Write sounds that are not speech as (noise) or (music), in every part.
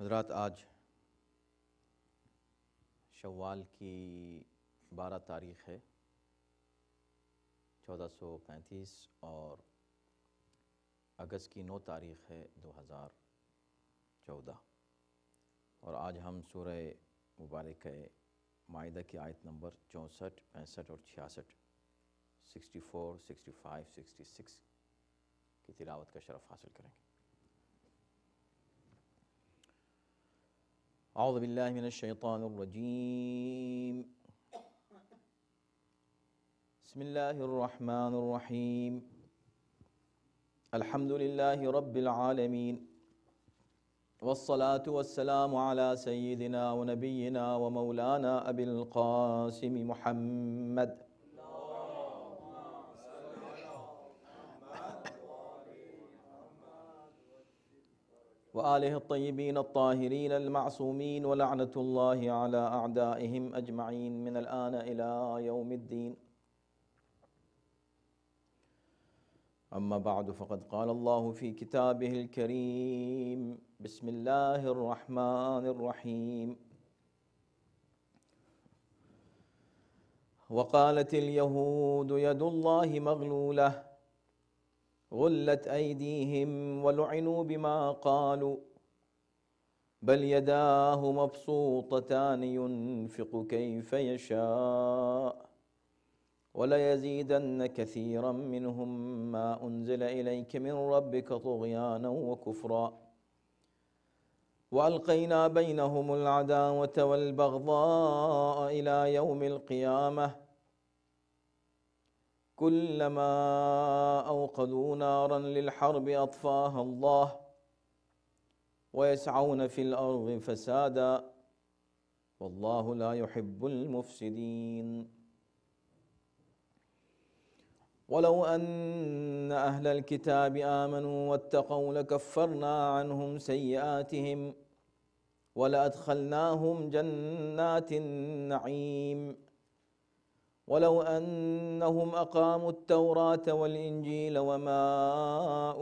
हजरात आज शवाल की बारह तारीख है चौदह सौ पैंतीस और अगस्त की नौ तारीख है दो हज़ार चौदह और आज हम सूर्य मुबारक माहा की आयत नंबर चौंसठ पैंसठ और छियासठ sixty four sixty five sixty six की तिलावत का शरफ़ हासिल करेंगे أعوذ بالله من الشيطان الرجيم بسم الله الرحمن الرحيم الحمد لله رب العالمين والصلاة والسلام على سيدنا ونبينا ومولانا أبي القاسم محمد وآله الطيبين الطاهرين المعصومين ولعنة الله على أعدائهم أجمعين من الآن إلى يوم الدين أما بعد فقد قال الله في كتابه الكريم بسم الله الرحمن الرحيم وقالت اليهود يد الله مغلوله غلت ايديهم ولعنوا بما قالوا بل يداه مبسوطتان ينفق كيف يشاء وليزيدن كثيرا منهم ما انزل اليك من ربك طغيانا وكفرا والقينا بينهم العداوه والبغضاء الى يوم القيامه كلما أوقدوا نارا للحرب أطفاها الله ويسعون في الأرض فسادا والله لا يحب المفسدين ولو أن أهل الكتاب آمنوا واتقوا لكفرنا عنهم سيئاتهم ولأدخلناهم جنات النعيم ولو أنهم أقاموا التوراة والإنجيل وما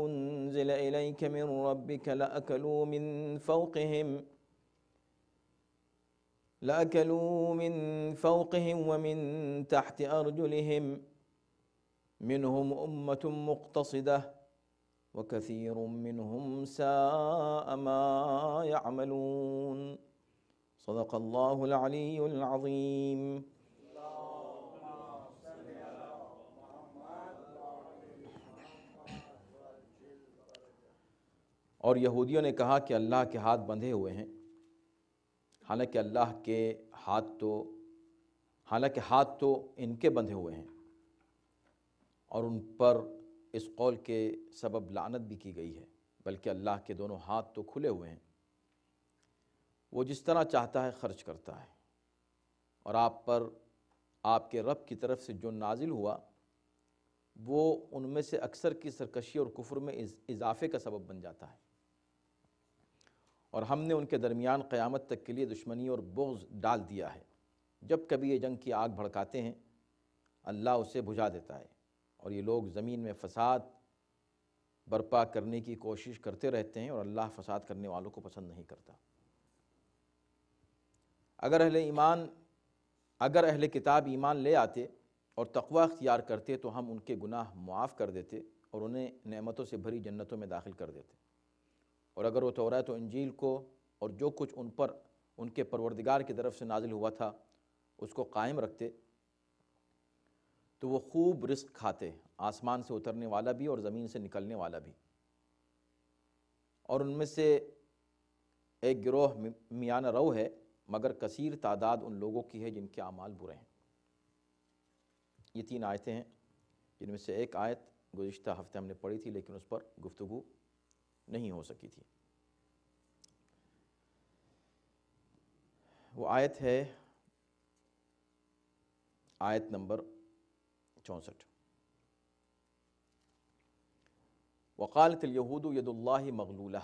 أنزل إليك من ربك لأكلوا من فوقهم لأكلوا من فوقهم ومن تحت أرجلهم منهم أمة مقتصدة وكثير منهم ساء ما يعملون صدق الله العلي العظيم और यहूदियों ने कहा कि अल्लाह के हाथ बंधे हुए हैं हालांकि अल्लाह के हाथ तो हालांकि हाथ तो इनके बंधे हुए हैं और उन पर इस कौल के सबब लानत भी की गई है बल्कि अल्लाह के दोनों हाथ तो खुले हुए हैं वो जिस तरह चाहता है ख़र्च करता है और आप पर आपके रब की तरफ से जो नाजिल हुआ वो उनमें से अक्सर की सरकशी और कुफर में इजाफे का सबब बन जाता है और हमने उनके दरमियान क़यामत तक के लिए दुश्मनी और बोझ डाल दिया है जब कभी ये जंग की आग भड़काते हैं अल्लाह उसे बुझा देता है और ये लोग ज़मीन में फ़साद बर्पा करने की कोशिश करते रहते हैं और अल्लाह फ़साद करने वालों को पसंद नहीं करता अगर अहले ईमान अगर अहल किताब ईमान ले आते और तकवा अख्तियार करते तो हम उनके गुनाह मुआफ़ कर देते और उन्हें नेमतों से भरी जन्नतों में दाखिल कर देते और अगर वो तौरा तो इंजील को और जो कुछ उन पर उनके परवरदिगार की तरफ से नाजिल हुआ था उसको कायम रखते तो वो खूब रिस्क खाते आसमान से उतरने वाला भी और ज़मीन से निकलने वाला भी और उनमें से एक गिरोह मियान रऊ है मगर कसीर तादाद उन लोगों की है जिनके अमाल बुरे हैं ये तीन आयतें हैं जिनमें से एक आयत गुज्त हफ्ते हमने पढ़ी थी लेकिन उस पर गुफ्तु नहीं हो सकी थी वो आयत है आयत नंबर चौंसठ यहूद यदुल्ला मगलूला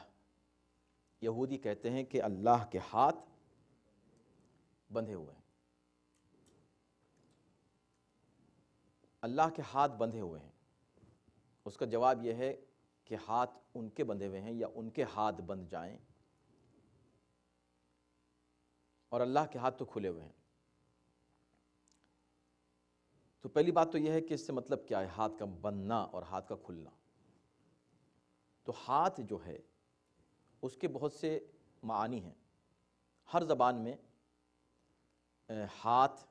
यहूदी कहते हैं कि अल्लाह के हाथ बंधे हुए हैं अल्लाह के हाथ बंधे हुए हैं उसका जवाब यह है कि हाथ उनके बंधे हुए हैं या उनके हाथ बंध जाएं और अल्लाह के हाथ तो खुले हुए हैं तो पहली बात तो यह है कि इससे मतलब क्या है हाथ का बनना और हाथ का खुलना तो हाथ जो है उसके बहुत से मानी हैं हर जबान में हाथ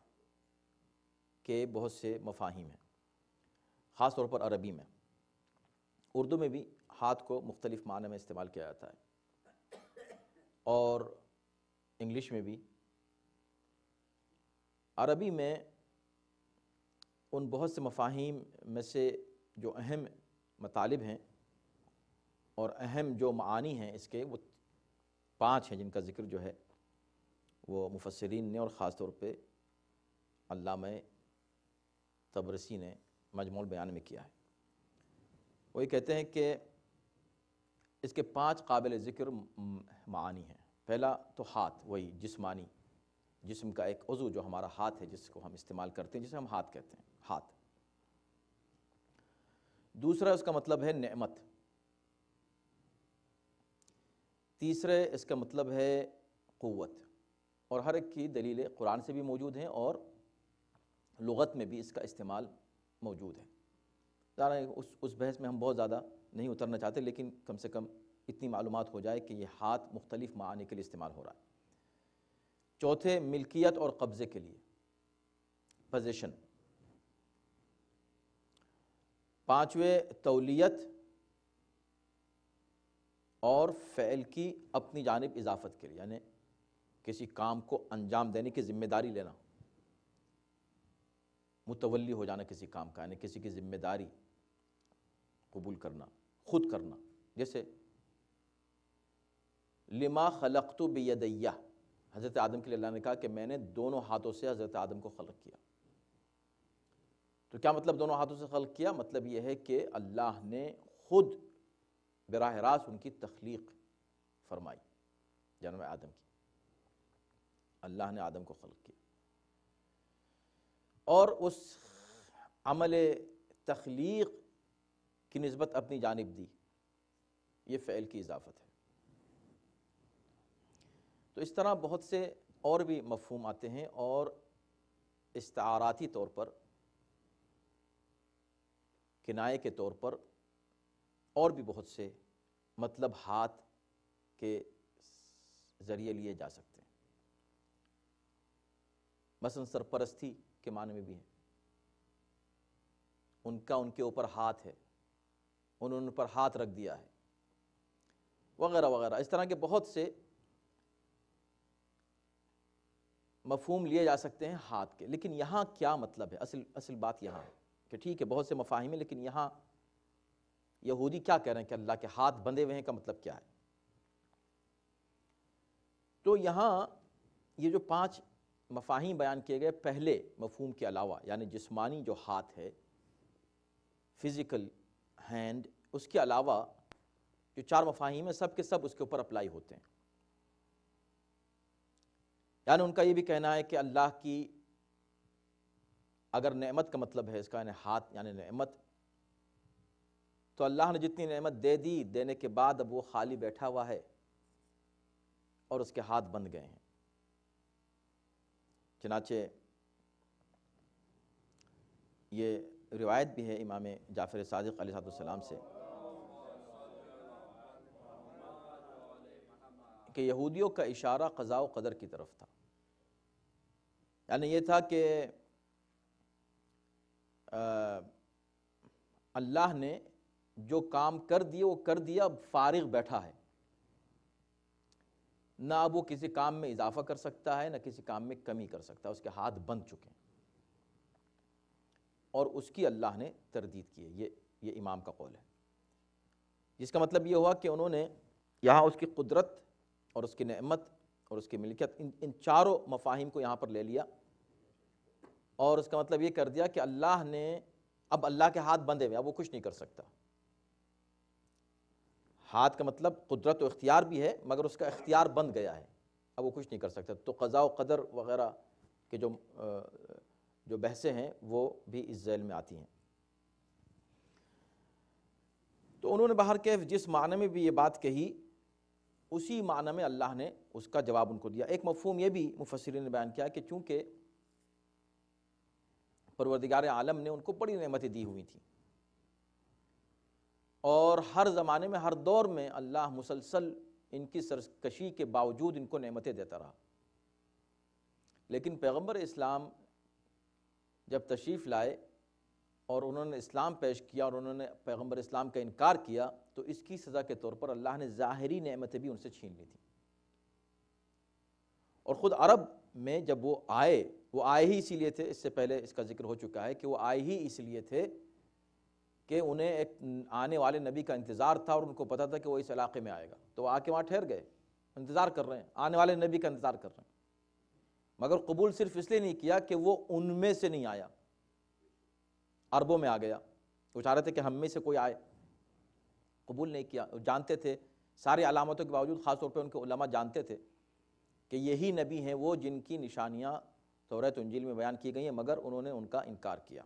के बहुत से मफाहिम हैं ख़ास तौर पर अरबी में उर्दू में भी हाथ को मुख्तलिफ़ मान में इस्तेमाल किया जाता है और इंग्लिश में भी अरबी में उन बहुत से मफाहिम में से जो अहम मतालब हैं और अहम जो मानी हैं इसके वो पाँच हैं जिनका ज़िक्र जो है वो मुफसरीन ने और ख़ास तौर पर अल्लाम तबरसी ने मजमूल बयान में किया है वही कहते हैं कि इसके पांच काबिल ज़िक्र मानी हैं पहला तो हाथ वही जिसमानी जिसम का एक उज़ू जो हमारा हाथ है जिसको हम इस्तेमाल करते हैं जिसे हम हाथ कहते हैं हाथ दूसरा इसका मतलब है नेमत तीसरे इसका मतलब है क़वत और हर एक की दलीलें कुरान से भी मौजूद हैं और लगत में भी इसका इस्तेमाल मौजूद है ज़्यादा उस उस बहस में हम बहुत ज़्यादा नहीं उतरना चाहते लेकिन कम से कम इतनी मालूम हो जाए कि ये हाथ मुख्तलिफ मानी के लिए इस्तेमाल हो रहा है चौथे मिल्कियत और कब्ज़े के लिए पजेशन पाँचवें तौलीत और फ़ैल की अपनी जानब इजाफत के लिए यानी किसी काम को अंजाम देने की ज़िम्मेदारी लेना मुतवली हो जाना किसी काम का यानी किसी की ज़िम्मेदारी कबूल करना ख़ुद करना जैसे लिमा खलक तो बेदया हज़रत आदम के लिए अल्लाह ने कहा कि मैंने दोनों हाथों से हज़रत आदम को खलक किया तो क्या मतलब दोनों हाथों से खलक किया मतलब यह है कि अल्लाह ने खुद बरह रास्त उनकी तख्लीक फरमाई जन्म आदम की अल्लाह ने आदम को खलक किया और उस अमल तख्लीक की नस्बत अपनी जानब दी ये फ़ैल की इजाफ़त है तो इस तरह बहुत से और भी मफहम आते हैं और इस्ताराती तौर पर किनाए के तौर पर और भी बहुत से मतलब हाथ के ज़रिए लिए जा सकते हैं मसन सरपरस्ती के माने में भी हैं उनका उनके ऊपर हाथ है उन्होंने उन पर हाथ रख दिया है वगैरह वगैरह इस तरह के बहुत से मफहम लिए जा सकते हैं हाथ के लेकिन यहाँ क्या मतलब है असल असल बात यहाँ है कि ठीक है बहुत से मफाहिम हैं लेकिन यहाँ यहूदी क्या कह रहे हैं कि अल्लाह के हाथ बंधे हुए हैं का मतलब क्या है तो यहाँ ये जो पांच मफाहिम बयान किए गए पहले मफहम के अलावा यानी जिस्मानी जो हाथ है फिज़िकल हैंड उसके अलावा जो चार मफाहिम है सब के सब उसके ऊपर अप्लाई होते हैं यानी उनका ये भी कहना है कि अल्लाह की अगर नेमत का मतलब है इसका यानी हाथ यानी नेमत तो अल्लाह ने जितनी नेमत दे दी देने के बाद अब वो खाली बैठा हुआ है और उसके हाथ बंद गए हैं चनाचे ये रिवायत भी है इमाम जाफ़र सदक सलाम से कि यहूदियों का इशारा क़ज़ा कदर की तरफ था यानी यह था कि अल्लाह ने जो काम कर दिए वो कर दिया फारग बैठा है ना अब वो किसी काम में इजाफा कर सकता है ना किसी काम में कमी कर सकता है उसके हाथ बन चुके हैं और उसकी अल्लाह ने तरदीद की है ये ये इमाम का कौल है जिसका मतलब ये हुआ कि उन्होंने यहाँ उसकी कुदरत और उसकी नमत और उसकी मिलकियत इन इन चारों मफाहिम को यहाँ पर ले लिया और उसका मतलब ये कर दिया कि अल्लाह ने अब अल्लाह के हाथ बंधे हुए अब वो कुछ नहीं कर सकता हाथ का मतलब कुदरत व इख्तियार भी है मगर उसका इख्तियार बंद गया है अब वो कुछ नहीं कर सकता तो कज़ा व कदर वगैरह के जो जो बहसें हैं वो भी इस जैल में आती हैं तो उन्होंने बाहर के जिस माने में भी ये बात कही उसी माने में अल्लाह ने उसका जवाब उनको दिया एक मफहम यह भी मुफसर ने बयान किया कि चूँकि परवरदिगार आलम ने उनको बड़ी नमतें दी हुई थी और हर ज़माने में हर दौर में अल्लाह मुसलसल इनकी सरकशी के बावजूद इनको नमतें देता रहा लेकिन पैगम्बर इस्लाम जब तशरीफ़ लाए और उन्होंने इस्लाम पेश किया और उन्होंने पैगम्बर इस्लाम का इनकार किया तो इसकी सज़ा के तौर पर अल्लाह ने ज़ाहरी नमतें भी उनसे छीन ली थी और ख़ुद अरब में जब वो आए वो आए ही इसीलिए थे इससे पहले इसका जिक्र हो चुका है कि वो आए ही इसलिए थे कि उन्हें एक आने वाले नबी का इंतज़ार था और उनको पता था कि वो इस इलाके में आएगा तो वो आके वहाँ ठहर गए इंतज़ार कर रहे हैं आने वाले नबी का इंतज़ार कर रहे हैं मगर कबूल सिर्फ इसलिए नहीं किया कि वो उनमें से नहीं आया अरबों में आ गया वो चाह रहे थे कि हम में से कोई आए कबूल नहीं किया जानते थे सारी अलामतों के बावजूद ख़ास तौर पर उनके उलमा जानते थे कि यही नबी हैं वो जिनकी निशानियाँ तोरत तंजील में बयान की गई हैं मगर उन्होंने उनका इनकार किया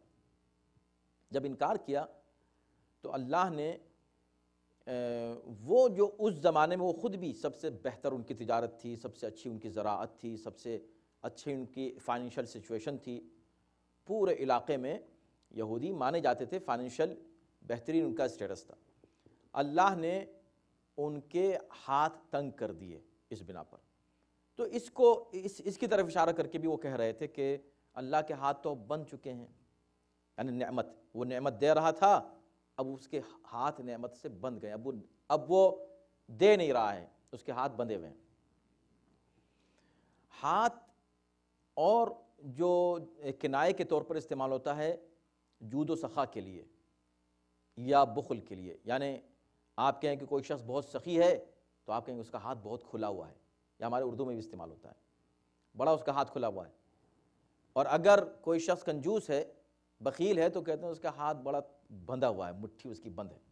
जब इनकार किया तो अल्लाह ने वो जो उस ज़माने में वो ख़ुद भी सबसे बेहतर उनकी तजारत थी सबसे अच्छी उनकी ज़राअत थी सबसे अच्छी उनकी फाइनेंशियल सिचुएशन थी पूरे इलाके में यहूदी माने जाते थे फाइनेंशियल बेहतरीन उनका स्टेटस था अल्लाह ने उनके हाथ तंग कर दिए इस बिना पर तो इसको इस इसकी तरफ इशारा करके भी वो कह रहे थे कि अल्लाह के हाथ तो बन चुके हैं यानी नेमत वो नेमत दे रहा था अब उसके हाथ नेमत से बंद गए अब वो अब वो दे नहीं रहा है उसके हाथ बंधे हुए हैं हाथ और जो किनाए के तौर पर इस्तेमाल होता है जूदो सखा के लिए या बुखल के लिए यानी आप कहें कि कोई शख्स बहुत सखी है तो आप कहेंगे उसका हाथ बहुत खुला हुआ है या हमारे उर्दू में भी इस्तेमाल होता है बड़ा उसका हाथ खुला हुआ है और अगर कोई शख्स कंजूस है बकील है तो कहते हैं उसका हाथ बड़ा बंधा हुआ है मुट्ठी उसकी बंद है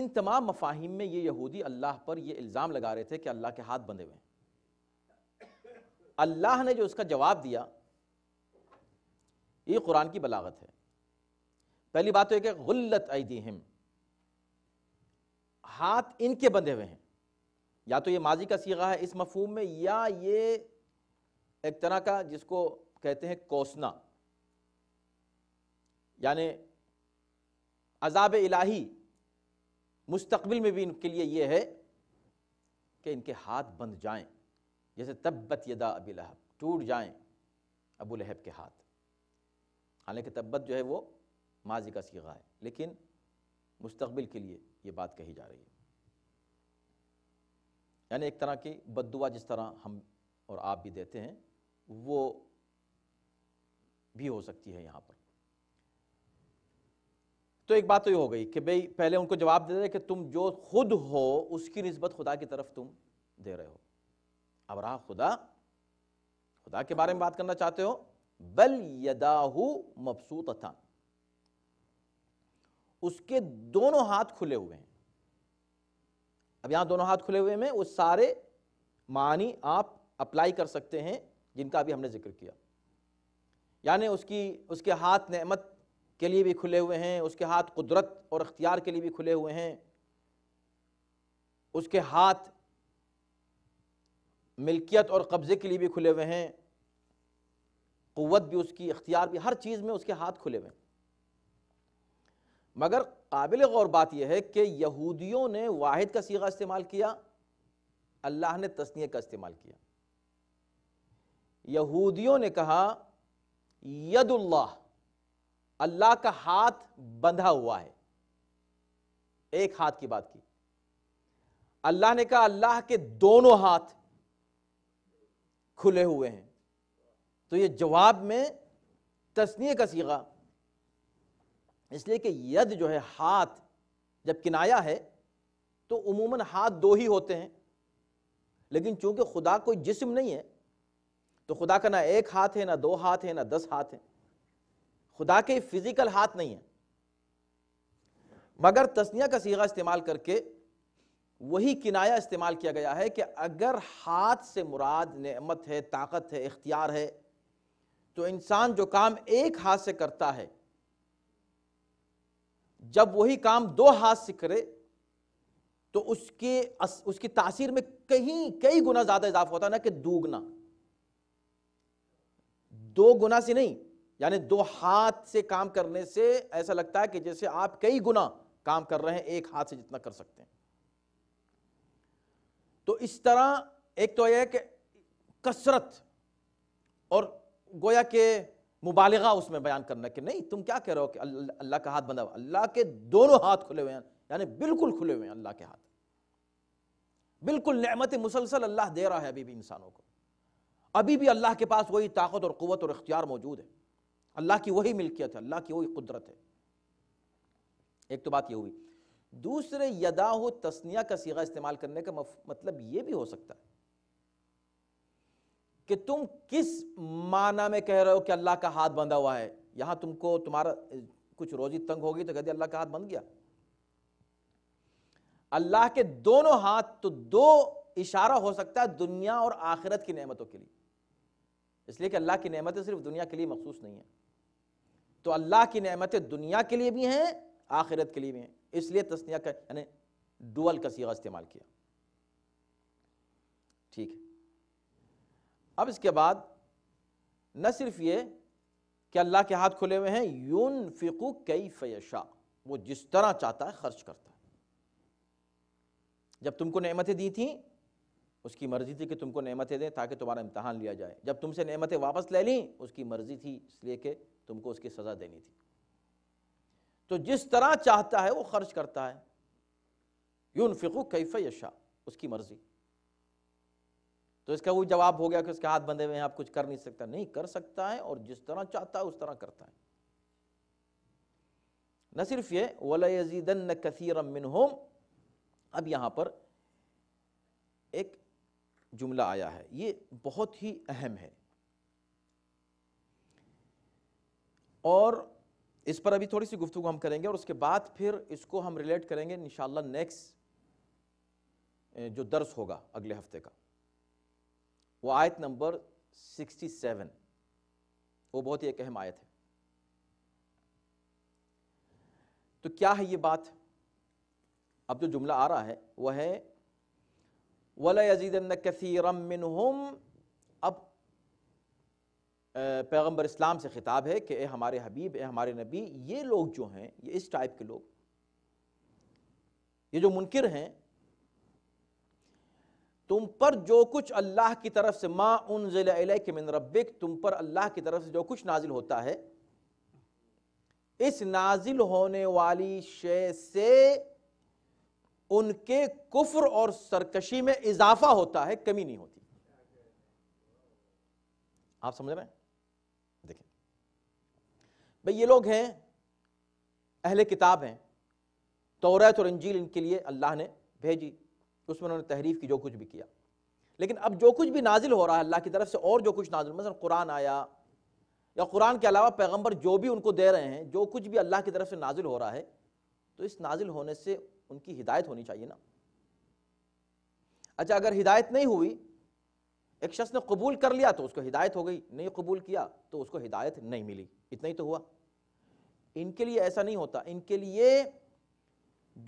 इन तमाम मफाहिम में ये यहूदी अल्लाह पर ये इल्ज़ाम लगा रहे थे कि अल्लाह के हाथ बंधे हुए हैं अल्लाह ने जो उसका जवाब दिया ये कुरान की बलागत है पहली बात तो एक आई गुल्लत हिम हाथ इनके बंधे हुए हैं या तो ये माजी का सीगा है इस मफहूम में या ये एक तरह का जिसको कहते हैं कोसना यानि अजाब इलाही मुस्तबिल में भी इनके लिए ये है कि इनके हाथ बंध जाएं जैसे तब्बत यदा अबी लहब टूट जाएं अबू लहब के हाथ हालांकि तब्बत जो है वो माजी का सीगा है लेकिन मुस्तबिल के लिए ये बात कही जा रही है यानी एक तरह की बदुआ जिस तरह हम और आप भी देते हैं वो भी हो सकती है यहाँ पर तो एक बात तो ये हो गई कि भाई पहले उनको जवाब दे रहे कि तुम जो खुद हो उसकी नस्बत खुदा की तरफ तुम दे रहे हो अब रहा खुदा खुदा के बारे में बात करना चाहते हो बल यदाहू मबसूत उसके दोनों हाथ खुले हुए हैं अब यहां दोनों हाथ खुले हुए में वो सारे मानी आप अप्लाई कर सकते हैं जिनका अभी हमने जिक्र किया यानी उसकी उसके हाथ नेमत के लिए भी खुले हुए हैं उसके हाथ कुदरत और अख्तियार के लिए भी खुले हुए हैं उसके हाथ मिल्कियत और कब्ज़े के लिए भी खुले हुए हैं क़वत भी उसकी इख्तियार भी हर चीज़ में उसके हाथ खुले हुए हैं मगर काबिल गौर बात यह है कि यहूदियों ने वाहिद का सीगा इस्तेमाल किया अल्लाह ने तस्निय का इस्तेमाल किया यहूदियों ने कहा यदुल्लाह अल्लाह का हाथ बंधा हुआ है एक हाथ की बात की अल्लाह ने कहा अल्लाह के दोनों हाथ खुले हुए हैं तो ये जवाब में तस्नी का सीगा इसलिए कि यद जो है हाथ जब किनाया है तो उमूमन हाथ दो ही होते हैं लेकिन चूंकि खुदा कोई जिस्म नहीं है तो खुदा का ना एक हाथ है ना दो हाथ है ना दस हाथ है खुदा के फिजिकल हाथ नहीं है मगर तस्निया का सीगा इस्तेमाल करके वही किनाया इस्तेमाल किया गया है कि अगर हाथ से मुराद नेमत है ताकत है इख्तियार है तो इंसान जो काम एक हाथ से करता है जब वही काम दो हाथ से करे तो उसके उसकी तासीर में कहीं कई गुना ज्यादा इजाफा होता है ना कि दोगुना दो गुना से नहीं यानी दो हाथ से काम करने से ऐसा लगता है कि जैसे आप कई गुना काम कर रहे हैं एक हाथ से जितना कर सकते हैं तो इस तरह एक तो यह कि कसरत और गोया के मुबालगा उसमें बयान करना कि नहीं तुम क्या कह रहे हो कि अल्लाह का हाथ बंधा हुआ अल्लाह के दोनों हाथ खुले हुए हैं यानी बिल्कुल खुले हुए हैं अल्लाह के हाथ बिल्कुल नमत मुसलसल अल्लाह दे रहा है अभी भी इंसानों को अभी भी अल्लाह के पास वही ताकत और क़वत और इख्तियार मौजूद है अल्लाह की वही मिल्कियत है अल्लाह की वही कुदरत है एक तो बात यह हुई दूसरे यदा तस्निया का सीगा इस्तेमाल करने का मतलब यह भी हो सकता है कि तुम किस माना में कह रहे हो कि अल्लाह का हाथ बंधा हुआ है यहां तुमको तुम्हारा कुछ रोजी तंग होगी तो दिया अल्लाह का हाथ बंध गया अल्लाह के दोनों हाथ तो दो इशारा हो सकता है दुनिया और आखिरत की नेमतों के लिए इसलिए कि अल्लाह की नेमतें सिर्फ दुनिया के लिए मखसूस नहीं है तो अल्लाह की नेमतें दुनिया के लिए भी हैं आखिरत के लिए भी हैं इसलिए तस्निया का यानी डुअल का सीगा इस्तेमाल किया ठीक है अब इसके बाद न सिर्फ ये कि अल्लाह के हाथ खुले हुए हैं यून फ़िकू कई फैशा वो जिस तरह चाहता है खर्च करता है जब तुमको नमतें दी थी उसकी मर्ज़ी थी कि तुमको नमतें दें ताकि तुम्हारा इम्तहान लिया जाए जब तुमसे नेमतें वापस ले लीं उसकी मर्ज़ी थी इसलिए कि तुमको उसकी सज़ा देनी थी तो जिस तरह चाहता है वो खर्च करता है यून फिकु कैफ यशा उसकी मर्जी तो इसका वो जवाब हो गया कि उसके हाथ बंधे हुए हैं आप कुछ कर नहीं सकता नहीं कर सकता है और जिस तरह चाहता है उस तरह करता है न सिर्फ ये वलयजीदन कसीर मिनहोम अब यहां पर एक जुमला आया है ये बहुत ही अहम है और इस पर अभी थोड़ी सी गुफ्तु हम करेंगे और उसके बाद फिर इसको हम रिलेट करेंगे इन नेक्स्ट जो दर्स होगा अगले हफ्ते का वो आयत नंबर 67 वो बहुत ही एक अहम आयत है तो क्या है ये बात अब जो जुमला आ रहा है वह है वल अजीज कसीरम अब पैगम्बर इस्लाम से ख़िताब है कि ए हमारे हबीब ए हमारे नबी ये लोग जो हैं ये इस टाइप के लोग ये जो मुनकर हैं तुम पर जो कुछ अल्लाह की तरफ से माँ उन के मिन रबिक तुम पर अल्लाह की तरफ से जो कुछ नाजिल होता है इस नाजिल होने वाली शे से उनके कुफ्र और सरकशी में इजाफा होता है कमी नहीं होती आप समझ रहे हैं भाई ये लोग हैं अहले किताब हैं तौरात और इंजील इनके लिए अल्लाह ने भेजी उसमें उन्होंने तहरीफ की जो कुछ भी किया लेकिन अब जो कुछ भी नाजिल हो रहा है अल्लाह की तरफ से और जो कुछ नाजिल मतलब कुरान आया या कुरान के अलावा पैगंबर जो भी उनको दे रहे हैं जो कुछ भी अल्लाह की तरफ से नाजिल हो रहा है तो इस नाजिल होने से उनकी हिदायत होनी चाहिए ना अच्छा अगर हिदायत नहीं हुई एक शख्स ने कबूल कर लिया तो उसको हिदायत हो गई नहीं कबूल किया तो उसको हिदायत नहीं मिली इतना ही तो हुआ इनके लिए ऐसा नहीं होता इनके लिए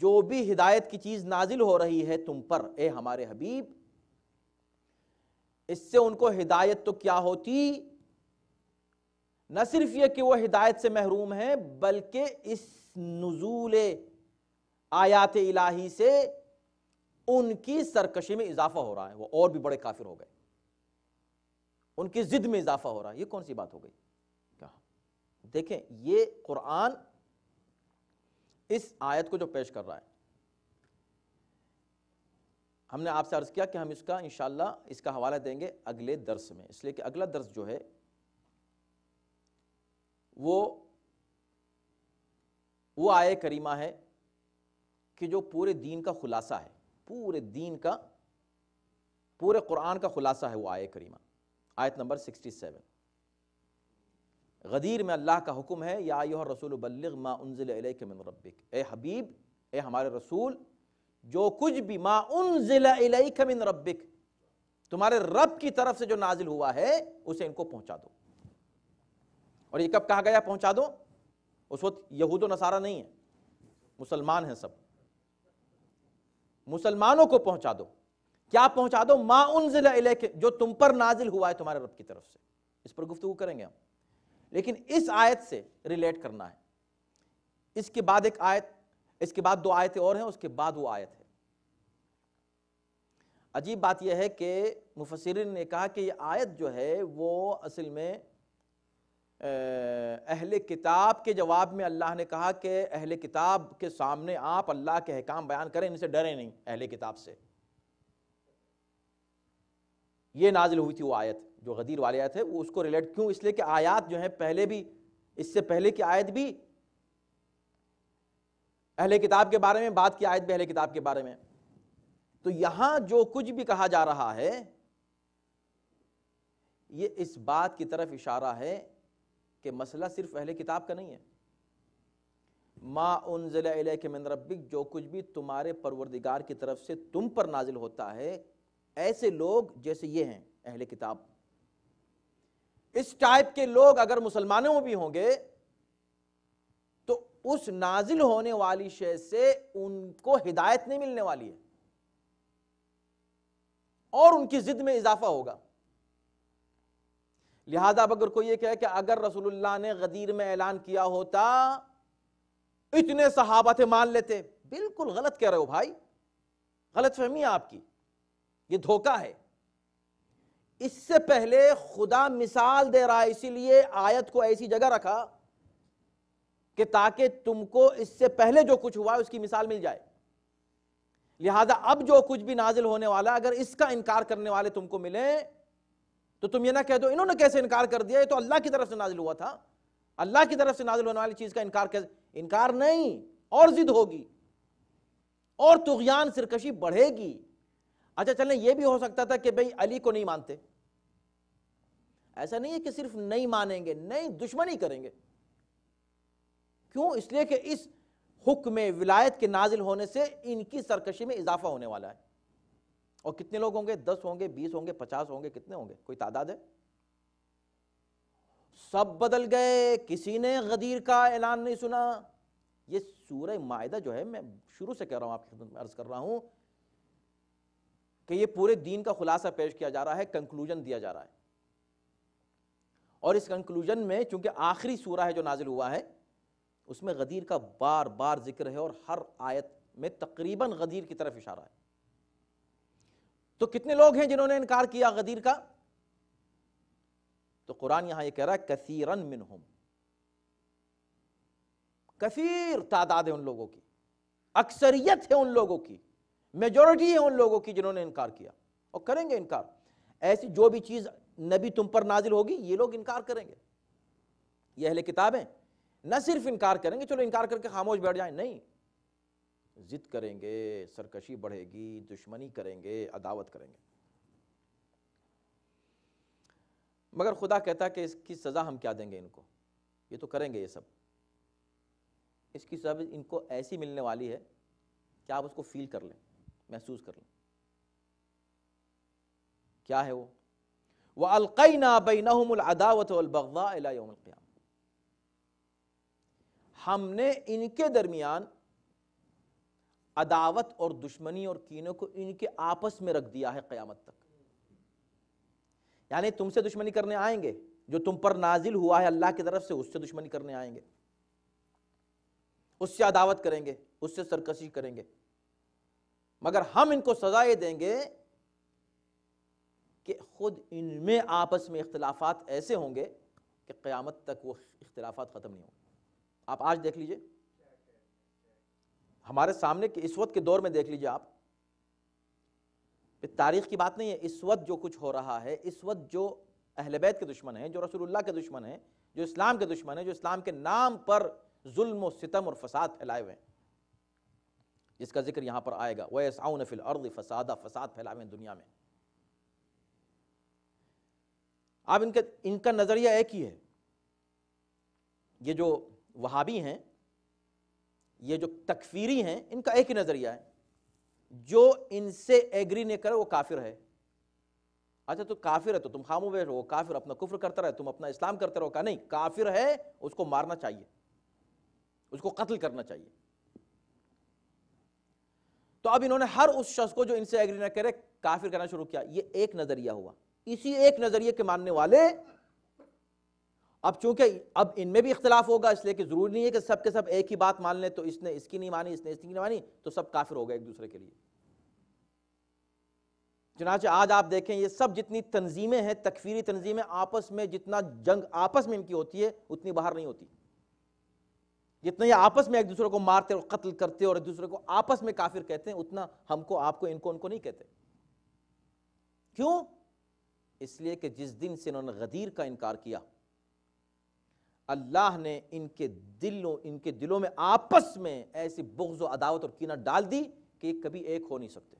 जो भी हिदायत की चीज नाजिल हो रही है तुम पर ए हमारे हबीब इससे उनको हिदायत तो क्या होती न सिर्फ यह कि वह हिदायत से महरूम है बल्कि इस नजूल आयात इलाही से उनकी सरकशी में इजाफा हो रहा है वो और भी बड़े काफिर हो गए उनकी जिद में इजाफा हो रहा है ये कौन सी बात हो गई देखें ये कुरान इस आयत को जो पेश कर रहा है हमने आपसे अर्ज़ किया कि हम इसका इन इसका हवाला देंगे अगले दर्स में इसलिए कि अगला दर्स जो है वो वो आय करीमा है कि जो पूरे दीन का खुलासा है पूरे दीन का पूरे कुरान का खुलासा है वो आय करीमा आयत नंबर 67 गदीर में अल्लाह का हुक्म है या यो रसूल बल्लग मा उनजिल के मिन रब्बिक ए हबीब ए हमारे रसूल जो कुछ भी मा उनजिल के मिन रब्बिक तुम्हारे रब की तरफ से जो नाजिल हुआ है उसे इनको पहुंचा दो और ये कब कहा गया पहुंचा दो उस वक्त यहूद नसारा नहीं है मुसलमान हैं सब मुसलमानों को पहुंचा दो क्या पहुंचा दो मा उनजिल के जो तुम पर नाजिल हुआ है तुम्हारे रब की तरफ से इस पर गुफ्तु करेंगे हम लेकिन इस आयत से रिलेट करना है इसके बाद एक आयत इसके बाद दो आयतें और हैं उसके बाद वो आयत है अजीब बात यह है कि मुफसरिन ने कहा कि ये आयत जो है वो असल में अहल किताब के जवाब में अल्लाह ने कहा कि अहल किताब के सामने आप अल्लाह के अहकाम बयान करें इनसे डरें नहीं अहल किताब से ये नाजिल हुई थी वो आयत जो गदीर वाली आयत है वो उसको रिलेट क्यों इसलिए कि आयात जो है पहले भी इससे पहले की आयत भी अहले किताब के बारे में बात की आयत भी अहले किताब के बारे में तो यहां जो कुछ भी कहा जा रहा है ये इस बात की तरफ इशारा है कि मसला सिर्फ अहले किताब का नहीं है मा उन ज़िले के मिन रब्बिक जो कुछ भी तुम्हारे परवरदिगार की तरफ से तुम पर नाजिल होता है ऐसे लोग जैसे ये हैं अहले किताब इस टाइप के लोग अगर मुसलमानों में भी होंगे तो उस नाजिल होने वाली शय से उनको हिदायत नहीं मिलने वाली है और उनकी जिद में इजाफा होगा लिहाजा अब अगर कोई ये कहे कि अगर रसूलुल्लाह ने गदीर में ऐलान किया होता इतने सहाबा थे मान लेते बिल्कुल गलत कह रहे हो भाई गलत फहमी आपकी ये धोखा है इससे पहले खुदा मिसाल दे रहा है इसीलिए आयत को ऐसी जगह रखा कि ताकि तुमको इससे पहले जो कुछ हुआ है उसकी मिसाल मिल जाए लिहाजा अब जो कुछ भी नाजिल होने वाला अगर इसका इनकार करने वाले तुमको मिले तो तुम ये ना कह दो इन्होंने कैसे इनकार कर दिया तो अल्लाह की तरफ से नाजिल हुआ था अल्लाह की तरफ से नाजिल होने वाली चीज का इनकार कैसे इनकार नहीं और जिद होगी और तुगयान सिरकशी बढ़ेगी अच्छा चलें यह भी हो सकता था कि भाई अली को नहीं मानते ऐसा नहीं है कि सिर्फ नहीं मानेंगे नहीं दुश्मनी करेंगे क्यों इसलिए कि इस हुक्म विलायत के नाजिल होने से इनकी सरकशी में इजाफा होने वाला है और कितने लोग होंगे दस होंगे बीस होंगे पचास होंगे कितने होंगे कोई तादाद है सब बदल गए किसी ने गदीर का ऐलान नहीं सुना ये सूर्य मायदा जो है मैं शुरू से कह रहा हूं आपकी अर्ज कर रहा हूं कि ये पूरे दीन का खुलासा पेश किया जा रहा है कंक्लूजन दिया जा रहा है और इस कंक्लूजन में चूंकि आखिरी सूरा है जो नाजिल हुआ है उसमें गदीर का बार बार जिक्र है और हर आयत में तकरीबन गदीर की तरफ इशारा है तो कितने लोग हैं जिन्होंने इनकार किया गदीर का तो कुरान यहां ये यह कह रहा है कसीरन मिनहुम कसीर तादाद है उन लोगों की अक्सरियत है उन लोगों की मेजोरिटी है उन लोगों की जिन्होंने इनकार किया और करेंगे इनकार ऐसी जो भी चीज़ नबी तुम पर नाजिल होगी ये लोग इनकार करेंगे ये अहले किताबें न सिर्फ इनकार करेंगे चलो इनकार करके खामोश बैठ जाए नहीं जिद करेंगे सरकशी बढ़ेगी दुश्मनी करेंगे अदावत करेंगे मगर खुदा कहता है कि इसकी सज़ा हम क्या देंगे इनको ये तो करेंगे ये सब इसकी सब इनको ऐसी मिलने वाली है कि आप उसको फील कर लें महसूस कर लें क्या है वो वह अलकैना बैनदावत अलबगदायाम हमने इनके दरमियान अदावत और दुश्मनी और कीनों को इनके आपस में रख दिया है क़यामत तक यानी तुमसे दुश्मनी करने आएंगे जो तुम पर नाजिल हुआ है अल्लाह की तरफ से उससे दुश्मनी करने आएंगे उससे अदावत करेंगे उससे सरकशी करेंगे मगर हम इनको सजाए देंगे कि खुद इनमें आपस में इख्तलाफात ऐसे होंगे कि क़्यामत तक वो इख्तलाफात ख़त्म नहीं होंगे आप आज देख लीजिए हमारे सामने के इस वक्त के दौर में देख लीजिए आप तारीख की बात नहीं है इस वक्त जो कुछ हो रहा है इस वक्त जो अहलबैत के दुश्मन हैं जो रसूलुल्लाह के दुश्मन हैं जो इस्लाम के दुश्मन हैं जो इस्लाम के नाम पर जुल्म सितम और फसाद फैलाए हुए हैं जिसका जिक्र यहाँ पर आएगा वह साउन फिल अर्द फसादा फसाद फैलावे दुनिया में अब इनका इनका नज़रिया एक ही है ये जो वहाबी हैं ये जो तकफीरी हैं इनका एक ही नज़रिया है जो इनसे एग्री नहीं करे वो काफिर है अच्छा तो काफिर है तो तुम खामो बैठ रहो काफिर अपना कुफ्र करता रहे तुम अपना इस्लाम करते रहो का नहीं काफिर है उसको मारना चाहिए उसको कत्ल करना चाहिए तो अब इन्होंने हर उस शख्स को जो इनसे एग्री ना करे काफिर करना शुरू किया ये एक नजरिया हुआ इसी एक नजरिए के मानने वाले अब चूंकि अब इनमें भी इख्तलाफ होगा इसलिए कि जरूरी नहीं है कि सबके सब एक ही बात मान लें तो इसने इसकी नहीं मानी इसने इसकी नहीं मानी तो सब काफिर हो गए एक दूसरे के लिए चनाचे आज आप देखें ये सब जितनी तंजीमें हैं तकफीरी तंजीमें आपस में जितना जंग आपस में इनकी होती है उतनी बाहर नहीं होती जितने ये आपस में एक दूसरे को मारते और कत्ल करते और एक दूसरे को आपस में काफिर कहते हैं उतना हमको आपको इनको उनको नहीं कहते क्यों इसलिए कि जिस दिन से इन्होंने गदीर का इनकार किया अल्लाह ने इनके दिलों इनके दिलों में आपस में ऐसी बुग्ज अदावत और कीना डाल दी कि कभी एक हो नहीं सकते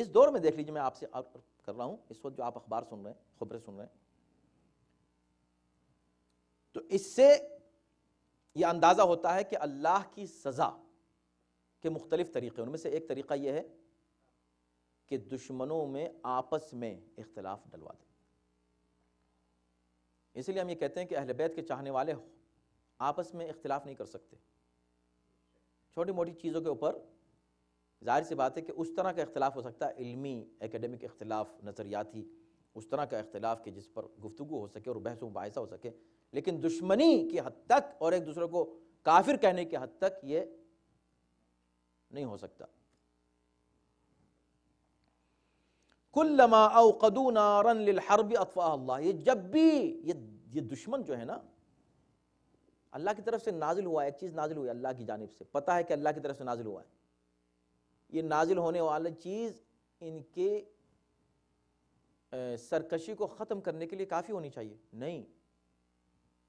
इस दौर में देख लीजिए मैं आपसे कर रहा हूं इस वक्त जो आप अखबार सुन रहे हैं खबरें सुन रहे हैं तो इससे ये अंदाज़ा होता है कि अल्लाह की सज़ा के मुख्तलिफ़ तरीक़े उनमें से एक तरीक़ा यह है कि दुश्मनों में आपस में इख्तलाफ डलवा दें इसलिए हम ये कहते हैं कि अहल बैत के चाहने वाले आपस में इख्तलाफ नहीं कर सकते छोटी मोटी चीज़ों के ऊपर जाहिर सी बात है कि उस तरह का इख्तलाफ हो सकता है इलमी एकेडमिक इख्तलाफ नज़रियाती उस तरह का इख्तलाफ कि जिस पर गुफ्तु हो सके और बहस मुबासा हो सके लेकिन दुश्मनी की हद तक और एक दूसरे को काफिर कहने की हद तक ये नहीं हो सकता कुल्लमा औकदू नारन हरब अफवाह ये जब भी ये ये दुश्मन जो है ना अल्लाह की तरफ से नाजिल हुआ है एक चीज़ नाजिल हुई अल्लाह की जानब से पता है कि अल्लाह की तरफ से नाजिल हुआ है ये नाजिल होने वाली चीज़ इनके सरकशी को ख़त्म करने के लिए काफ़ी होनी चाहिए नहीं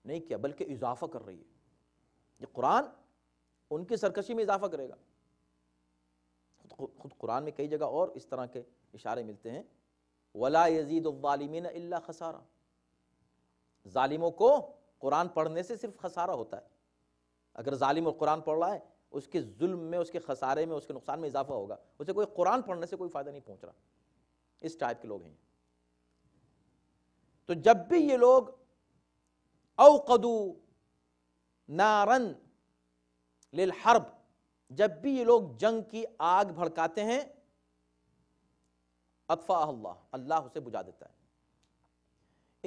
नहीं किया बल्कि इजाफा कर रही है ये कुरान उनकी सरकशी में इजाफा करेगा खुद कुरान में कई जगह और इस तरह के इशारे मिलते हैं वला यजीद खसारा ालिमों को कुरान पढ़ने से सिर्फ खसारा होता है अगर ालिम और कुरान पढ़ रहा है उसके जुल्म में उसके खसारे में उसके नुकसान में इजाफा होगा उसे कोई कुरान पढ़ने से कोई फ़ायदा नहीं पहुंच रहा इस टाइप के लोग हैं तो जब भी ये लोग अवकदू नारन लिल हर्ब जब भी ये लोग जंग की आग भड़काते हैं अतफा अल्लाह अल्लाह उसे बुझा देता है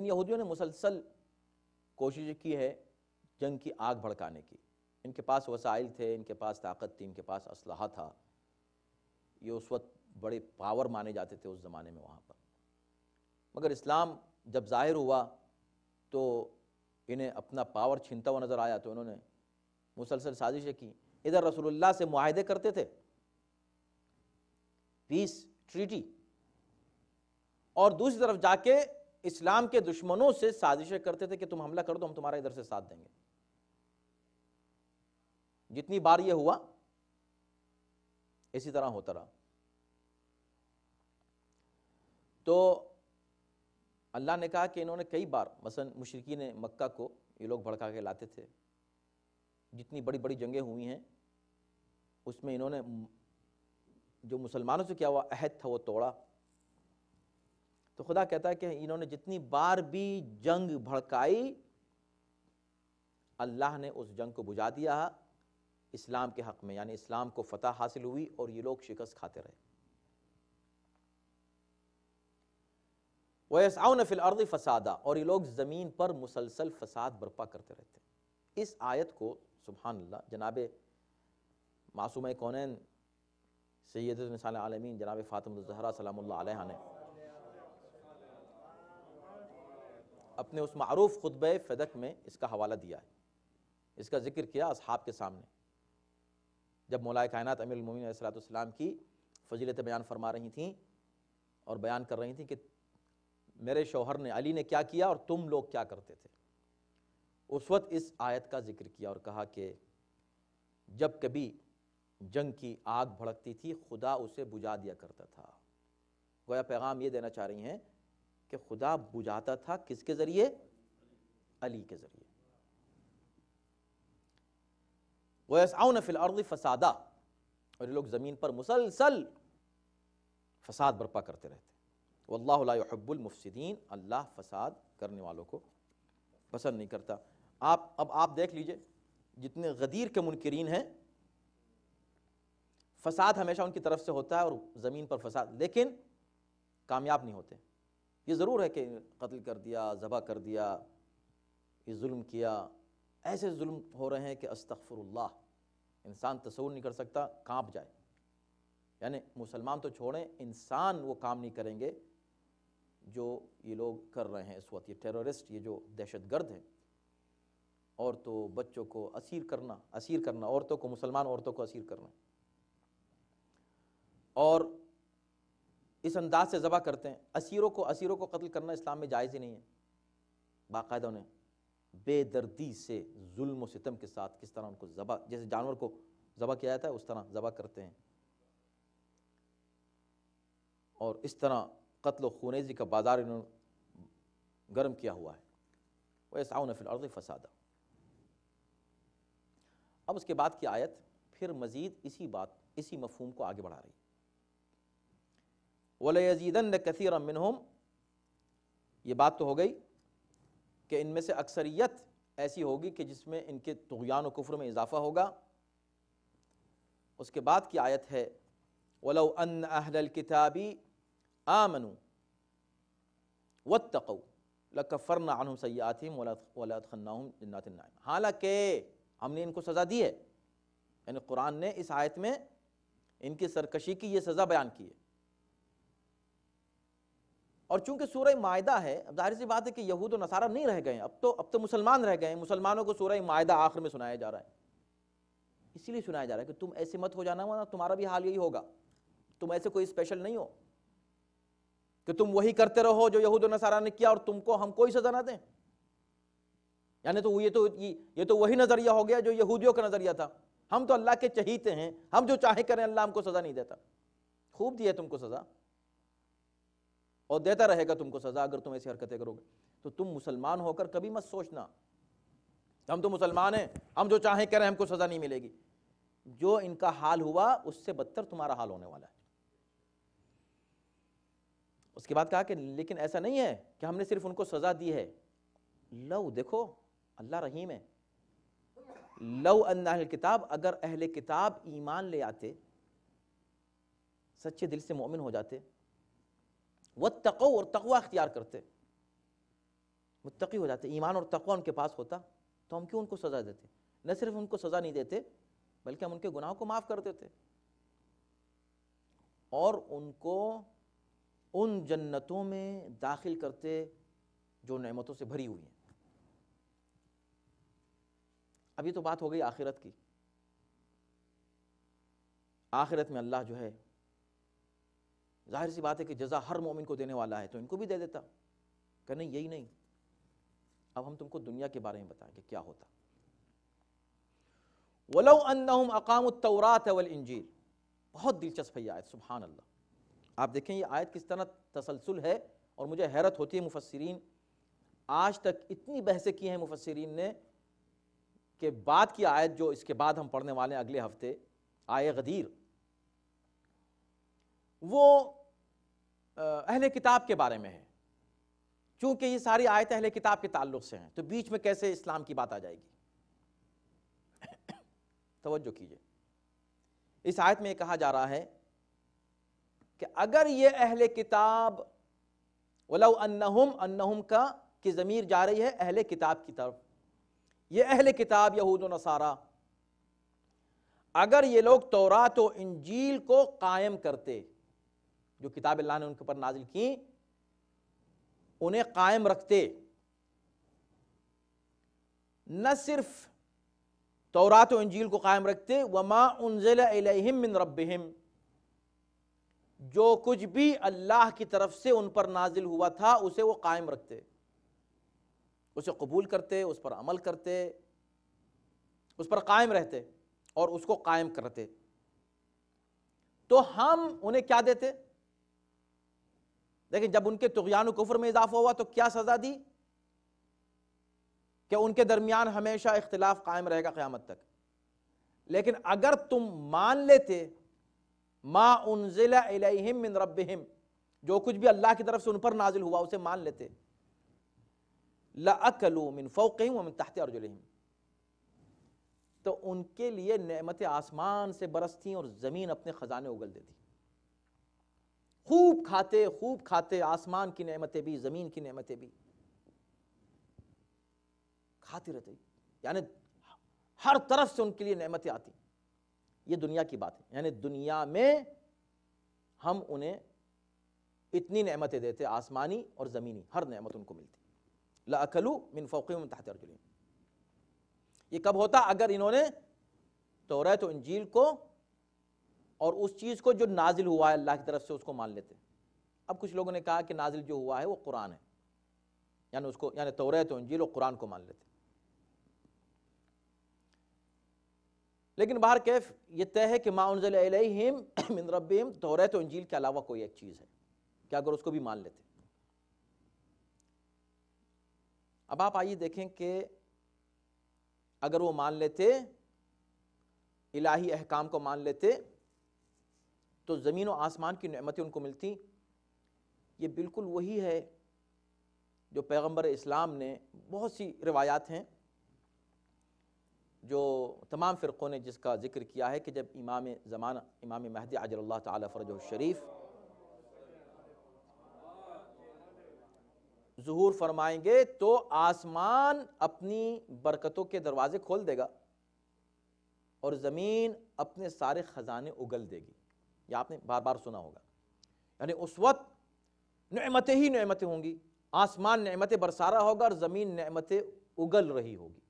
इन यहूदियों ने मुसलसल कोशिश की है जंग की आग भड़काने की इनके पास वसाइल थे इनके पास ताकत थी इनके पास असलाहा था ये उस वक्त बड़े पावर माने जाते थे उस ज़माने में वहाँ पर मगर इस्लाम जब ज़ाहिर हुआ तो इन्हें अपना पावर छीनता हुआ नज़र आया तो उन्होंने मुसलसल साजिशें की इधर रसूलुल्लाह से माहदे करते थे पीस ट्रीटी और दूसरी तरफ जाके इस्लाम के दुश्मनों से साजिशें करते थे कि तुम हमला कर दो हम तुम्हारा इधर से साथ देंगे जितनी बार यह हुआ इसी तरह होता रहा तो अल्लाह ने कहा कि इन्होंने कई बार मसन ने मक्का को ये लोग भड़का के लाते थे जितनी बड़ी बड़ी जंगें हुई हैं उसमें इन्होंने जो मुसलमानों से क्या हुआ अहद था वो तोड़ा तो खुदा कहता है कि इन्होंने जितनी बार भी जंग भड़काई अल्लाह ने उस जंग को बुझा दिया इस्लाम के हक़ में यानी इस्लाम को फतह हासिल हुई और ये लोग शिकस्त खाते रहे वसाउन फिल अर्द फसादा और ये लोग ज़मीन पर मुसलसल फसाद बर्पा करते रहते हैं इस आयत को सुबहानल्ला जनाब मासूम कौन सैद आलमीन जनाब फ़ातमजहरा सलाम ने अपने उस मरूफ खुतब फदक में इसका हवाला दिया है इसका जिक्र किया अब के सामने जब मौलाए कायनत अमीरमिन सलाम की फजीलत बयान फरमा रही थी और बयान कर रही थी कि मेरे शोहर ने अली ने क्या किया और तुम लोग क्या करते थे उस वक्त इस आयत का जिक्र किया और कहा कि जब कभी जंग की आग भड़कती थी खुदा उसे बुझा दिया करता था गोया पैगाम ये देना चाह रही हैं कि खुदा बुझाता था किसके ज़रिए अली के ज़रिए वसाउन फिलर्द फसादा और ये लोग ज़मीन पर मुसलसल फसाद बर्पा करते रहते वल्लाबुलमफसदीन अल्लाह फसाद करने वालों को पसंद नहीं करता आप अब आप देख लीजिए जितने गदीर के मुनकरीन हैं फसाद हमेशा उनकी तरफ से होता है और ज़मीन पर फसाद लेकिन कामयाब नहीं होते ये ज़रूर है कि कत्ल कर दिया ज़बह कर दिया ये जुल्म किया ऐसे जुल्म हो रहे हैं कि अस्तफरल्ला इंसान तस्वूर नहीं कर सकता कांप जाए यानी मुसलमान तो छोड़ें इंसान वो काम नहीं करेंगे जो ये लोग कर रहे हैं इस वक्त ये टेररिस्ट ये जो दहशत गर्द हैं औरतों बच्चों को असीर करना असीर करना औरतों को मुसलमान औरतों को असीर करना और इस अंदाज से ज़बा करते हैं असीरों को असीरों को कत्ल करना इस्लाम में जायज़ ही नहीं है बाकायदा उन्हें बेदर्दी से जुल्म सितम के साथ किस तरह उनको ज़बा जैसे जानवर को ज़बह किया जाता है उस तरह ज़बा करते हैं और इस तरह कत्ल खूनेजी का बाज़ार इन्होंने गर्म किया हुआ है वसाउन फ़िलर्द फसादा अब उसके बाद की आयत फिर मज़ीद इसी बात इसी मफहम को आगे बढ़ा रही वल यजीदन अमिन होम ये बात तो हो गई कि इनमें से अक्सरियत ऐसी होगी कि जिसमें इनके तुगयान कुफर में इजाफ़ा होगा उसके बाद की आयत है वलो अन अहल किताबी आमनु वत्तकौ लकफ़रना अनहम सयातिम वलाखन्नाहम जन्नात नाइम हालांकि हमने इनको सज़ा दी है यानी कुरान ने इस आयत में इनकी सरकशी की ये सज़ा बयान की है और चूंकि सूरह मायदा है अब जाहिर सी बात है कि यहूद और नसारा नहीं रह गए अब तो अब तो मुसलमान रह गए मुसलमानों को सूरह मायदा आखिर में सुनाया जा रहा है इसीलिए सुनाया जा रहा है कि तुम ऐसे मत हो जाना वरना तुम्हारा भी हाल यही होगा तुम ऐसे कोई स्पेशल नहीं हो कि तुम वही करते रहो जो यहूद नसारा ने किया और तुमको हम कोई सजा ना दें यानी तो ये तो ये तो वही नज़रिया हो गया जो यहूदियों का नज़रिया था हम तो अल्लाह के चहीते हैं हम जो चाहे करें अल्लाह हमको सज़ा नहीं देता खूब दिया तुमको सज़ा और देता रहेगा तुमको सज़ा अगर तुम ऐसी हरकतें करोगे तो तुम मुसलमान होकर कभी मत सोचना हम तो मुसलमान हैं हम जो चाहे करें हमको सज़ा नहीं मिलेगी जो इनका हाल हुआ उससे बदतर तुम्हारा हाल होने वाला है उसके बाद कहा कि लेकिन ऐसा नहीं है कि हमने सिर्फ उनको सज़ा दी है लव देखो अल्लाह रहीम है लव अन्नाहल किताब अगर अहल किताब ईमान ले आते सच्चे दिल से मोमिन हो जाते वह तको और तकवा अख्तियार करते मुतकी हो जाते ईमान और तकवा उनके पास होता तो हम क्यों उनको सज़ा देते न सिर्फ उनको सज़ा नहीं देते बल्कि हम उनके गुनाहों को माफ़ कर देते और उनको उन जन्नतों में दाखिल करते जो नेमतों से भरी हुई हैं अभी तो बात हो गई आखिरत की आखिरत में अल्लाह जो है जाहिर सी बात है कि जजा हर मोमिन को देने वाला है तो इनको भी दे देता कह नहीं यही नहीं अब हम तुमको दुनिया के बारे में बताएं कि क्या होता वलो अकाम तौरात वल इंजील बहुत दिलचस्प है आयत सुबहान अल्लाह आप देखें ये आयत किस तरह तसलसल है और मुझे हैरत होती है मुफसरीन आज तक इतनी बहसें की हैं मुफसरीन ने कि बाद की आयत जो इसके बाद हम पढ़ने वाले हैं अगले हफ्ते आय गदीर वो अहले किताब के बारे में है क्योंकि ये सारी आयत अहले किताब के ताल्लुक से हैं तो बीच में कैसे इस्लाम की बात आ जाएगी (coughs) तोज्जो कीजिए इस आयत में कहा जा रहा है कि अगर ये अहल किताब वलव अन्नहुम अन्नहुम का की ज़मीर जा रही है अहल किताब की तरफ ये अहल किताब यहूद नसारा अगर ये लोग तोरात तो इंजील को कायम करते जो किताब अल्लाह ने उनके ऊपर नाजिल की उन्हें कायम रखते न सिर्फ तौरात तो इंजील को कायम रखते वमा उनजिल मिन जो कुछ भी अल्लाह की तरफ से उन पर नाजिल हुआ था उसे वो कायम रखते उसे कबूल करते उस पर अमल करते उस पर कायम रहते और उसको कायम करते तो हम उन्हें क्या देते लेकिन जब उनके तुगयान कुफर में इजाफा हुआ तो क्या सज़ा दी कि उनके दरमियान हमेशा इख्तलाफ कायम रहेगा क़्यामत तक लेकिन अगर तुम मान लेते मा उनजिला मिन रबिम जो कुछ भी अल्लाह की तरफ से उन पर नाजिल हुआ उसे मान लेते मिन तो उनके लिए नमत आसमान से बरसती और ज़मीन अपने ख़जाने उगल देती खूब खाते खूब खाते आसमान की नमतें भी ज़मीन की नमतें भी खाती रहती यानी हर तरफ से उनके लिए नमतें आती ये दुनिया की बात है यानी दुनिया में हम उन्हें इतनी नेमतें देते आसमानी और ज़मीनी हर नमत उनको मिलती लाखलू मिन फ़ौक़ी में तहत अर्जुल ये कब होता अगर इन्होंने तोरत तो इंजील को और उस चीज़ को जो नाजिल हुआ है अल्लाह की तरफ से उसको मान लेते अब कुछ लोगों ने कहा कि नाजिल जो हुआ है वो कुरान है यानी उसको यानी तोरत तो इंजील और कुरान को मान लेते लेकिन बाहर कैफ ये तय है कि माँ (coughs) मिन रबीम तो इंजील के अलावा कोई एक चीज़ है क्या अगर उसको भी मान लेते अब आप आइए देखें कि अगर वो मान लेते इलाही अहकाम को मान लेते तो ज़मीन व आसमान की नमतें उनको मिलती ये बिल्कुल वही है जो पैगंबर इस्लाम ने बहुत सी रिवायात हैं जो तमाम फ़िरक़ों ने जिसका ज़िक्र किया है कि जब इमाम ज़मान इमाम महदी अजर तरज शरीफ जहूर फरमाएंगे तो आसमान अपनी बरकतों के दरवाजे खोल देगा और ज़मीन अपने सारे ख़जाने उगल देगी यह आपने बार बार सुना होगा यानी उस वक्त नमतें ही नमतें होंगी आसमान नमतें बरसा रहा होगा और ज़मीन नमतें उगल रही होगी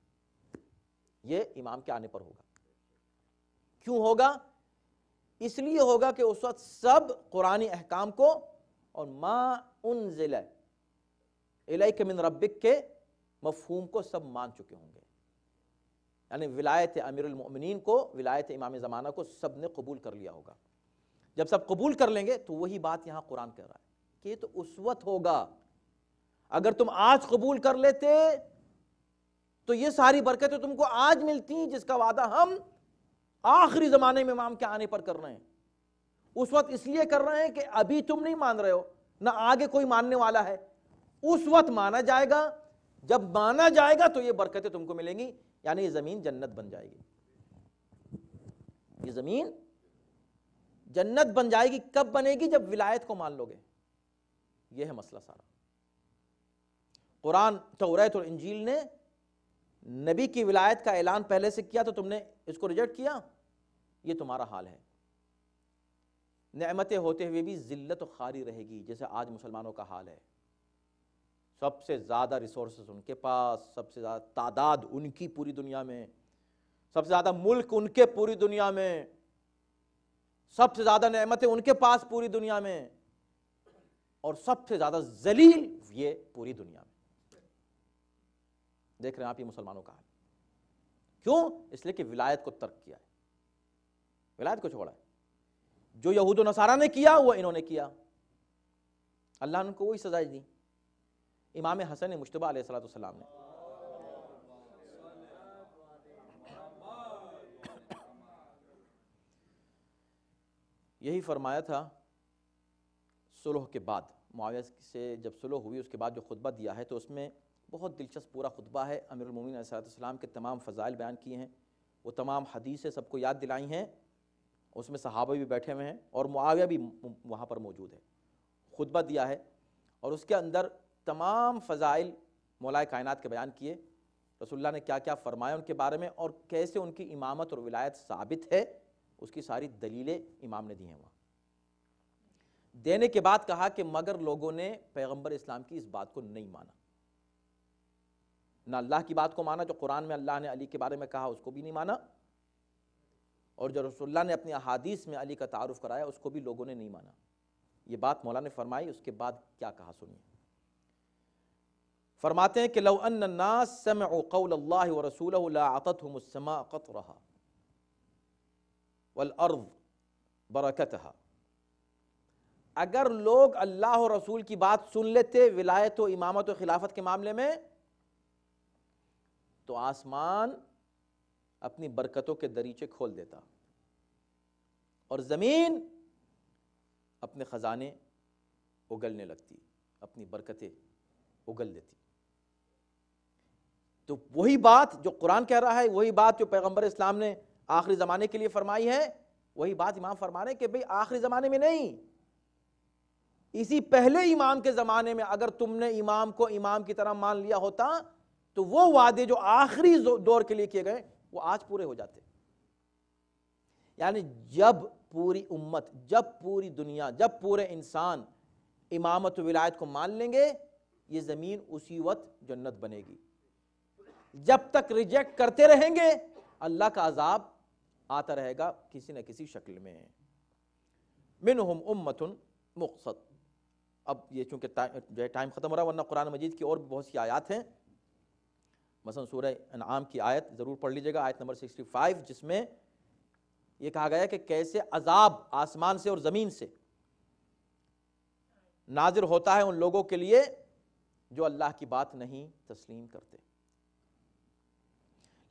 ये इमाम के आने पर होगा क्यों होगा इसलिए होगा कि उस वक्त सब कुरानी अहकाम को और मा उन जिले के मिन रबिक के मफहूम को सब मान चुके होंगे यानी विलायत अमीरमिन को विलायत इमाम ज़माना को सब ने कबूल कर लिया होगा जब सब कबूल कर लेंगे तो वही बात यहाँ कुरान कह रहा है कि तो उस वक्त होगा अगर तुम आज कबूल कर लेते तो ये सारी बरकतें तुमको आज मिलती हैं जिसका वादा हम आखिरी जमाने में इमाम के आने पर कर रहे हैं उस वक्त इसलिए कर रहे हैं कि अभी तुम नहीं मान रहे हो ना आगे कोई मानने वाला है उस वक्त माना जाएगा जब माना जाएगा तो ये बरकतें तुमको मिलेंगी यानी ये जमीन जन्नत बन जाएगी ये जमीन जन्नत बन जाएगी कब बनेगी जब विलायत को मान लोगे ये है मसला सारा कुरान तौरत और इंजील ने नबी की विलायत का ऐलान पहले से किया तो तुमने इसको रिजेक्ट किया ये तुम्हारा हाल है नमतें होते हुए भी ज़िल्त खारी रहेगी जैसे आज मुसलमानों का हाल है सबसे ज़्यादा रिसोर्स उनके पास सबसे ज़्यादा तादाद उनकी पूरी दुनिया में सबसे ज़्यादा मुल्क उनके पूरी दुनिया में सबसे ज़्यादा नमतें उनके पास पूरी दुनिया में और सबसे ज़्यादा जलील ये पूरी दुनिया में देख रहे हैं आप ये मुसलमानों का हाल क्यों इसलिए कि विलायत को तर्क किया है विलायत को छोड़ा है जो यहूद नसारा ने किया वो इन्होंने किया अल्लाह उनको वही सजाएं दी इमाम हसन मुशतबा सलाम ने यही फरमाया था सुलह के बाद मुआवज से जब सुलह हुई उसके बाद जो खुतबा दिया है तो उसमें बहुत दिलचस्प पूरा खुतबा है अमीरमिन सलाम के तमाम फ़ज़ाइल बयान किए हैं वो तमाम हदीसें सबको याद दिलाई हैं उसमें सहाबा भी बैठे हुए हैं और मुआविया भी वहाँ पर मौजूद है खुतबा दिया है और उसके अंदर तमाम फ़ज़ाइल मौलाए कायनात के बयान किए रसुल्ला ने क्या क्या फ़रमाया उनके बारे में और कैसे उनकी इमामत और विलायत साबित है उसकी सारी दलीलें इमाम ने दी हैं वहाँ देने के बाद कहा कि मगर लोगों ने पैगम्बर इस्लाम की इस बात को नहीं माना ना अल्लाह की बात को माना जो कुरान में अल्लाह ने अली के बारे में कहा उसको भी नहीं माना और जो रसोल्ला ने अपनी अहादीस में अली का तारुफ कराया उसको भी लोगों ने नहीं माना ये बात मौला ने फरमाई उसके बाद क्या कहा सुनिए फरमाते हैं कि लवन्नासमल रसूल रहा बरकत अगर लोग अल्लाह रसूल की बात सुन लेते विलायत व इमामत व खिलाफत के मामले में तो आसमान अपनी बरकतों के दरीचे खोल देता और ज़मीन अपने ख़जाने उगलने लगती अपनी बरकतें उगल देती तो वही बात जो कुरान कह रहा है वही बात जो पैगंबर इस्लाम ने आखिरी ज़माने के लिए फरमाई है वही बात इमाम फरमा रहे कि भाई आखिरी ज़माने में नहीं इसी पहले इमाम के ज़माने में अगर तुमने इमाम को इमाम की तरह मान लिया होता तो वो वादे जो आखिरी दौर के लिए किए गए वो आज पूरे हो जाते यानी जब पूरी उम्मत जब पूरी दुनिया जब पूरे इंसान इमामत विलायत को मान लेंगे ये ज़मीन उसी वक्त जन्नत बनेगी जब तक रिजेक्ट करते रहेंगे अल्लाह का अजाब आता रहेगा किसी न किसी शक्ल में मिन हम उम्मतन मुकसद अब ये चूंकि टाइम ख़त्म हो रहा है वरना कुरान मजीद की और बहुत सी आयात हैं मसन सूर अनाम की आयत ज़रूर पढ़ लीजिएगा आयत नंबर 65 जिसमें यह कहा गया कि कैसे अजाब आसमान से और ज़मीन से नाजिर होता है उन लोगों के लिए जो अल्लाह की बात नहीं तस्लीम करते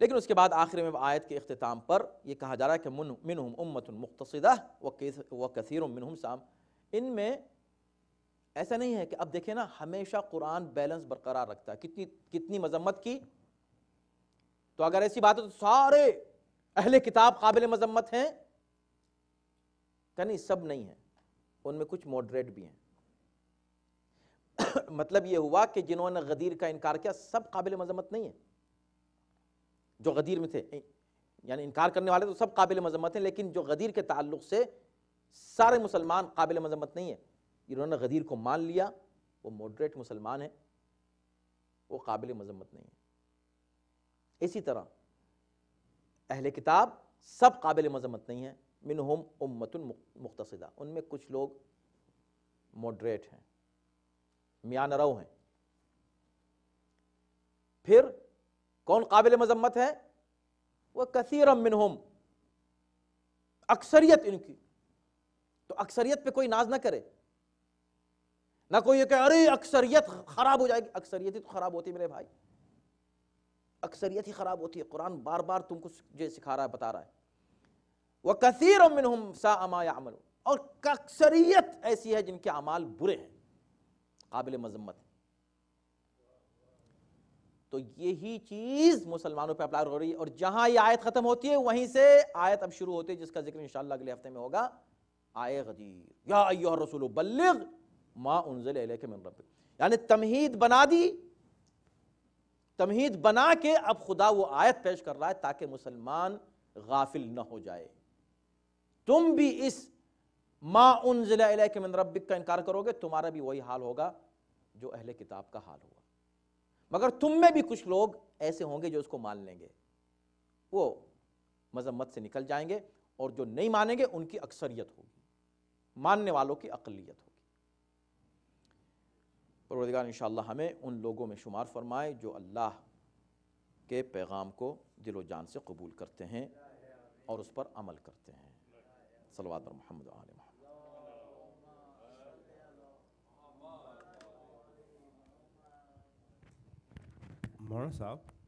लेकिन उसके बाद आखिर में आयत के अख्ताम पर यह कहा जा रहा है कि मिनहम उम्मतन मुख्तसदा व कसर मिनहम साम इनमें ऐसा नहीं है कि अब देखें ना हमेशा कुरान बैलेंस बरकरार रखता है कितनी कितनी मजम्मत की तो अगर ऐसी बात है तो सारे अहले किताब काबिल मजम्मत हैं क्या नहीं सब नहीं है उनमें कुछ मॉडरेट भी हैं (coughs) मतलब यह हुआ कि जिन्होंने गदीर का इनकार किया सब काबिल मजम्मत नहीं है जो गदीर में थे यानी इनकार करने वाले तो सब काबिल मजम्मत हैं लेकिन जो गदीर के ताल्लुक से सारे मुसलमान काबिल मजम्मत नहीं है इन्होंने गदीर को मान लिया वो मॉडरेट मुसलमान है वो काबिल मजम्मत नहीं है इसी तरह अहल किताब सब काबिल मजम्मत नहीं है मिन होम उम्मत मुख्तसदा उनमें कुछ लोग मॉडरेट हैं मियान रव हैं फिर कौन काबिल मजम्मत है वह मिन मिनहम अक्सरियत इनकी तो अक्सरियत पे कोई नाज ना करे ना कोई ये कहे अरे अक्सरियत खराब हो जाएगी अक्सरियत ही तो खराब होती मेरे भाई अक्सरियत ही ख़राब होती है कुरान बार बार तुमको जो सिखा रहा है बता रहा है वह कसीर मिनहम सा अमा अमल और अक्सरियत ऐसी है जिनके अमाल बुरे हैं काबिल मजम्मत है तो यही चीज़ मुसलमानों पर अप्लाई हो रही है और जहां ये आयत ख़त्म होती है वहीं से आयत अब शुरू होती है जिसका जिक्र इंशाल्लाह अगले हफ्ते में होगा आय गदीर या रसूल बल्लिग माँ उनजल के यानी तमहीद बना दी तमहीद बना के अब खुदा वो आयत पेश कर रहा है ताकि मुसलमान गाफिल न हो जाए तुम भी इस माउन ज़िला के मन रब्बिक का इनकार करोगे तुम्हारा भी वही हाल होगा जो अहले किताब का हाल हुआ मगर तुम में भी कुछ लोग ऐसे होंगे जो उसको मान लेंगे वो मजम्मत से निकल जाएंगे और जो नहीं मानेंगे उनकी अक्सरियत होगी मानने वालों की अकलीत होगी परवरदिगार इन हमें उन लोगों में शुमार फरमाए जो अल्लाह के पैगाम को दिलो जान से कबूल करते हैं और उस पर अमल करते हैं सलवाद पर मोहम्मद साहब